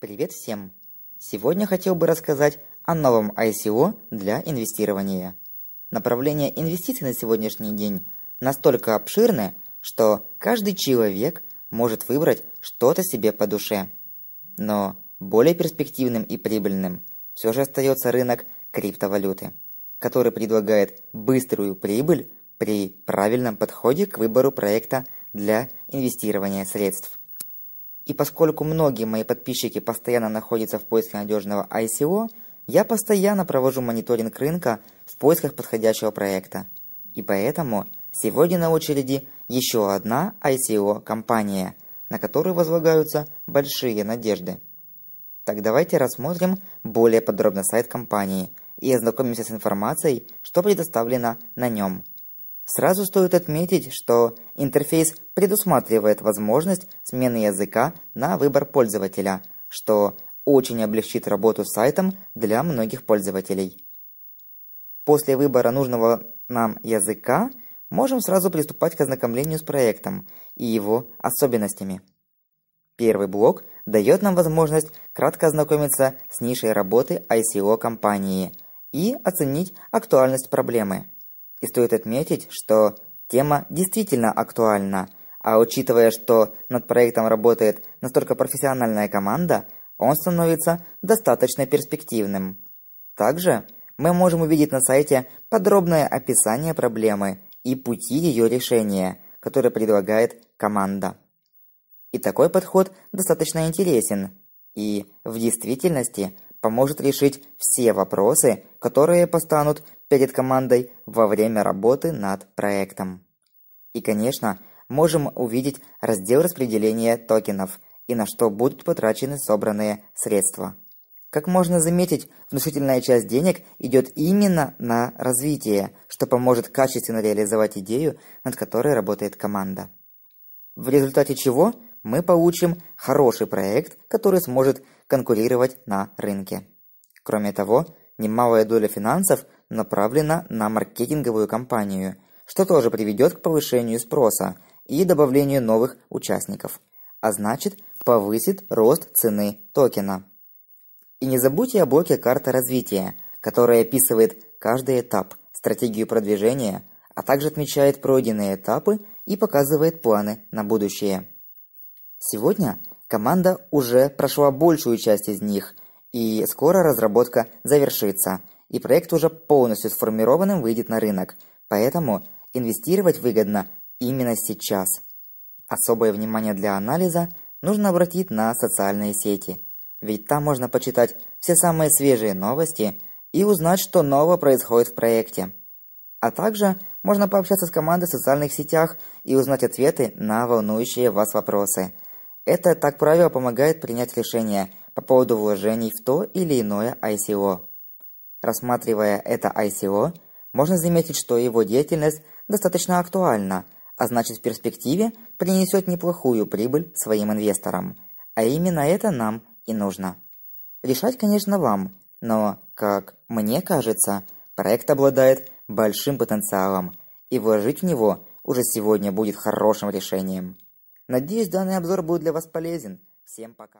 Привет всем! Сегодня хотел бы рассказать о новом ICO для инвестирования. Направления инвестиций на сегодняшний день настолько обширны, что каждый человек может выбрать что-то себе по душе. Но более перспективным и прибыльным все же остается рынок криптовалюты, который предлагает быструю прибыль при правильном подходе к выбору проекта для инвестирования средств. И поскольку многие мои подписчики постоянно находятся в поиске надежного ICO, я постоянно провожу мониторинг рынка в поисках подходящего проекта. И поэтому сегодня на очереди еще одна ICO-компания, на которую возлагаются большие надежды. Так давайте рассмотрим более подробно сайт компании и ознакомимся с информацией, что предоставлено на нем. Сразу стоит отметить, что интерфейс предусматривает возможность смены языка на выбор пользователя, что очень облегчит работу с сайтом для многих пользователей. После выбора нужного нам языка можем сразу приступать к ознакомлению с проектом и его особенностями. Первый блок дает нам возможность кратко ознакомиться с нишей работы ICO компании и оценить актуальность проблемы. И стоит отметить, что тема действительно актуальна, а учитывая, что над проектом работает настолько профессиональная команда, он становится достаточно перспективным. Также мы можем увидеть на сайте подробное описание проблемы и пути ее решения, которые предлагает команда. И такой подход достаточно интересен и в действительности поможет решить все вопросы, которые постанут перед командой во время работы над проектом. И, конечно, можем увидеть раздел распределения токенов и на что будут потрачены собранные средства. Как можно заметить, внушительная часть денег идет именно на развитие, что поможет качественно реализовать идею, над которой работает команда. В результате чего мы получим хороший проект, который сможет конкурировать на рынке. Кроме того, немалая доля финансов направлена на маркетинговую кампанию, что тоже приведет к повышению спроса и добавлению новых участников, а значит повысит рост цены токена. И не забудьте о блоке карты развития, которая описывает каждый этап, стратегию продвижения, а также отмечает пройденные этапы и показывает планы на будущее. Сегодня команда уже прошла большую часть из них, и скоро разработка завершится, и проект уже полностью сформированным выйдет на рынок. Поэтому инвестировать выгодно именно сейчас. Особое внимание для анализа нужно обратить на социальные сети, ведь там можно почитать все самые свежие новости и узнать, что нового происходит в проекте. А также можно пообщаться с командой в социальных сетях и узнать ответы на волнующие вас вопросы. Это, так правило, помогает принять решение по поводу вложений в то или иное ICO. Рассматривая это ICO, можно заметить, что его деятельность достаточно актуальна, а значит в перспективе принесет неплохую прибыль своим инвесторам. А именно это нам и нужно. Решать, конечно, вам, но, как мне кажется, проект обладает большим потенциалом, и вложить в него уже сегодня будет хорошим решением. Надеюсь, данный обзор будет для вас полезен. Всем пока.